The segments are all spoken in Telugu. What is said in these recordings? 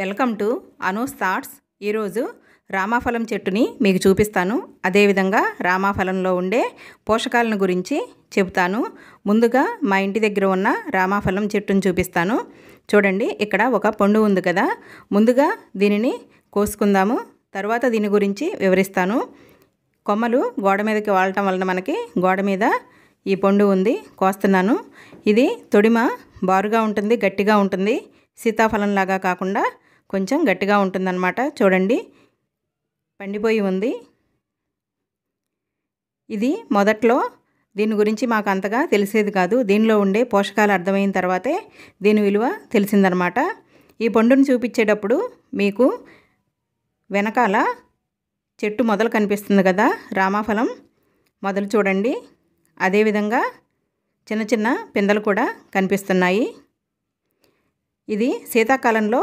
వెల్కమ్ టు అనూస్ థాట్స్ ఈరోజు రామాఫలం చెట్టుని మీకు చూపిస్తాను అదేవిధంగా రామాఫలంలో ఉండే పోషకాలను గురించి చెబుతాను ముందుగా మా ఇంటి దగ్గర ఉన్న రామాఫలం చెట్టును చూపిస్తాను చూడండి ఇక్కడ ఒక పండు ఉంది కదా ముందుగా దీనిని కోసుకుందాము తర్వాత దీని గురించి వివరిస్తాను కొమ్మలు గోడ మీదకి వాడటం వలన మనకి గోడ మీద ఈ పండు ఉంది కోస్తున్నాను ఇది తొడిమ బారుగా ఉంటుంది గట్టిగా ఉంటుంది సీతాఫలంలాగా కాకుండా కొంచెం గట్టిగా ఉంటుందన్నమాట చూడండి పండిపోయి ఉంది ఇది మొదట్లో దీని గురించి మాకు అంతగా తెలిసేది కాదు దీనిలో ఉండే పోషకాలు అర్థమైన తర్వాతే దీని విలువ తెలిసిందనమాట ఈ పండును చూపించేటప్పుడు మీకు వెనకాల చెట్టు మొదలు కనిపిస్తుంది కదా రామాఫలం మొదలు చూడండి అదేవిధంగా చిన్న చిన్న పిందలు కూడా కనిపిస్తున్నాయి ఇది శీతాకాలంలో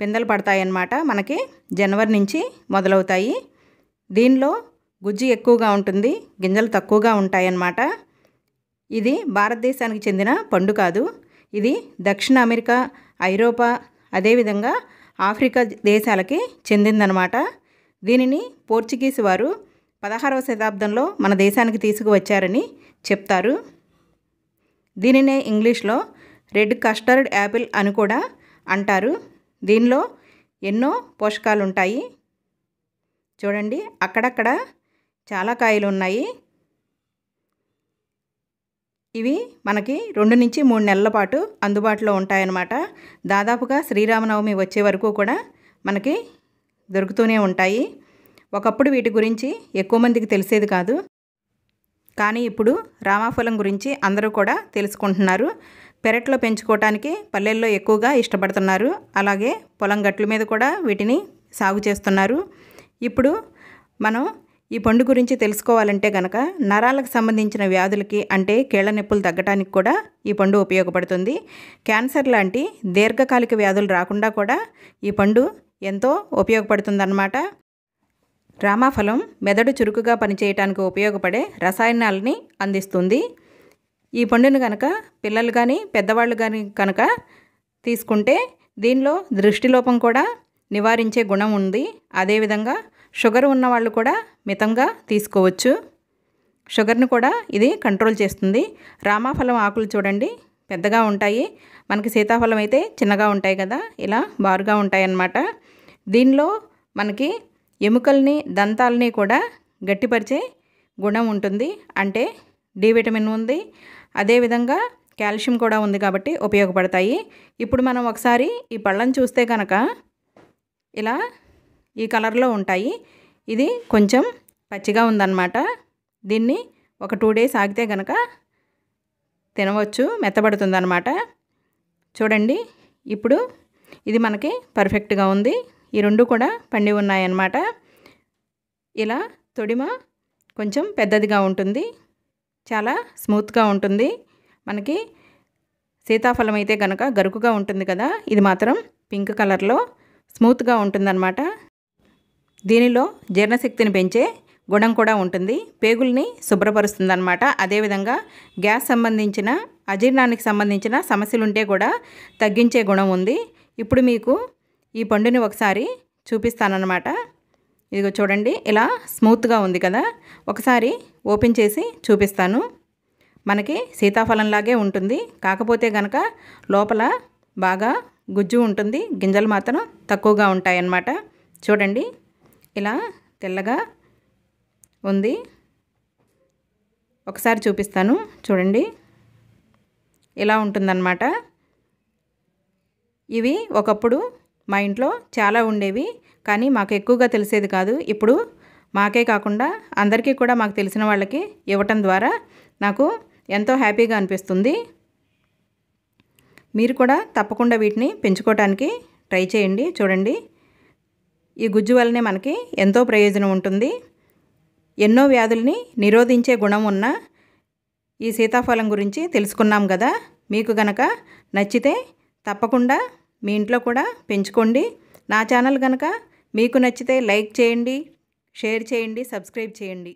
పిందెలు పడతాయన్నమాట మనకి జనవరి నుంచి మొదలవుతాయి దీనిలో గుజ్జు ఎక్కువగా ఉంటుంది గింజలు తక్కువగా ఉంటాయన్నమాట ఇది భారతదేశానికి చెందిన పండు కాదు ఇది దక్షిణ అమెరికా ఐరోపా అదేవిధంగా ఆఫ్రికా దేశాలకి చెందిందనమాట దీనిని పోర్చుగీస్ వారు పదహారవ శతాబ్దంలో మన దేశానికి తీసుకువచ్చారని చెప్తారు దీనినే ఇంగ్లీష్లో రెడ్ కస్టర్డ్ యాపిల్ అని కూడా అంటారు దీనిలో ఎన్నో పోషకాలు ఉంటాయి చూడండి అక్కడక్కడ చాలా కాయలు ఉన్నాయి ఇవి మనకి రెండు నుంచి మూడు నెలల పాటు అందుబాటులో ఉంటాయన్నమాట దాదాపుగా శ్రీరామనవమి వచ్చే వరకు కూడా మనకి దొరుకుతూనే ఉంటాయి ఒకప్పుడు వీటి గురించి ఎక్కువ మందికి తెలిసేది కాదు కానీ ఇప్పుడు రామాఫలం గురించి అందరూ కూడా తెలుసుకుంటున్నారు పెరట్లో పెంచుకోవటానికి పల్లెల్లో ఎక్కువగా ఇష్టపడుతున్నారు అలాగే పొలం గట్ల మీద కూడా వీటిని సాగు చేస్తున్నారు ఇప్పుడు మనం ఈ పండు గురించి తెలుసుకోవాలంటే గనక నరాలకు సంబంధించిన వ్యాధులకి అంటే కీళ్ల నొప్పులు తగ్గటానికి కూడా ఈ పండు ఉపయోగపడుతుంది క్యాన్సర్ లాంటి దీర్ఘకాలిక వ్యాధులు రాకుండా కూడా ఈ పండు ఎంతో ఉపయోగపడుతుందన్నమాట రామాఫలం మెదడు చురుకుగా పనిచేయటానికి ఉపయోగపడే రసాయనాలని అందిస్తుంది ఈ పండును కనుక పిల్లలు కానీ పెద్దవాళ్ళు కానీ కనుక తీసుకుంటే దీనిలో దృష్టిలోపం కూడా నివారించే గుణం ఉంది అదేవిధంగా షుగర్ ఉన్న వాళ్ళు కూడా మితంగా తీసుకోవచ్చు షుగర్ని కూడా ఇది కంట్రోల్ చేస్తుంది రామాఫలం ఆకులు చూడండి పెద్దగా ఉంటాయి మనకి సీతాఫలం అయితే చిన్నగా ఉంటాయి కదా ఇలా బారుగా ఉంటాయి అన్నమాట దీనిలో మనకి ఎముకల్ని దంతాలని కూడా గట్టిపరిచే గుణం ఉంటుంది అంటే డి విటమిన్ ఉంది అదేవిధంగా కాల్షియం కూడా ఉంది కాబట్టి ఉపయోగపడతాయి ఇప్పుడు మనం ఒకసారి ఈ పళ్ళను చూస్తే కనుక ఇలా ఈ కలర్లో ఉంటాయి ఇది కొంచెం పచ్చిగా ఉందన్నమాట దీన్ని ఒక టూ డేస్ ఆగితే కనుక తినవచ్చు మెత్తబడుతుందన్నమాట చూడండి ఇప్పుడు ఇది మనకి పర్ఫెక్ట్గా ఉంది ఈ రెండు కూడా పండి ఉన్నాయన్నమాట ఇలా తొడిమ కొంచెం పెద్దదిగా ఉంటుంది చాలా స్మూత్గా ఉంటుంది మనకి సీతాఫలం అయితే కనుక గరుకుగా ఉంటుంది కదా ఇది మాత్రం పింక్ కలర్లో స్మూత్గా ఉంటుందన్నమాట దీనిలో జీర్ణశక్తిని పెంచే గుణం కూడా ఉంటుంది పేగుల్ని శుభ్రపరుస్తుందన్నమాట అదేవిధంగా గ్యాస్ సంబంధించిన అజీర్ణానికి సంబంధించిన సమస్యలుంటే కూడా తగ్గించే గుణం ఉంది ఇప్పుడు మీకు ఈ పండుని ఒకసారి చూపిస్తానన్నమాట ఇదిగో చూడండి ఇలా స్మూత్గా ఉంది కదా ఒకసారి ఓపెన్ చేసి చూపిస్తాను మనకి సీతాఫలంలాగే ఉంటుంది కాకపోతే గనక లోపల బాగా గుజ్జు ఉంటుంది గింజలు మాత్రం తక్కువగా ఉంటాయన్నమాట చూడండి ఇలా తెల్లగా ఉంది ఒకసారి చూపిస్తాను చూడండి ఇలా ఉంటుందన్నమాట ఇవి ఒకప్పుడు మా ఇంట్లో చాలా ఉండేవి కానీ మాకు ఎక్కువగా తెలిసేది కాదు ఇప్పుడు మాకే కాకుండా అందరికీ కూడా మాకు తెలిసిన వాళ్ళకి ఇవ్వటం ద్వారా నాకు ఎంతో హ్యాపీగా అనిపిస్తుంది మీరు కూడా తప్పకుండా వీటిని పెంచుకోవటానికి ట్రై చేయండి చూడండి ఈ గుజ్జు వల్లనే మనకి ఎంతో ప్రయోజనం ఉంటుంది ఎన్నో వ్యాధుల్ని నిరోధించే గుణం ఉన్న ఈ సీతాఫలం గురించి తెలుసుకున్నాం కదా మీకు గనక నచ్చితే తప్పకుండా మీ ఇంట్లో కూడా పెంచుకోండి నా ఛానల్ కనుక మీకు నచ్చితే లైక్ చేయండి షేర్ చేయండి సబ్స్క్రైబ్ చేయండి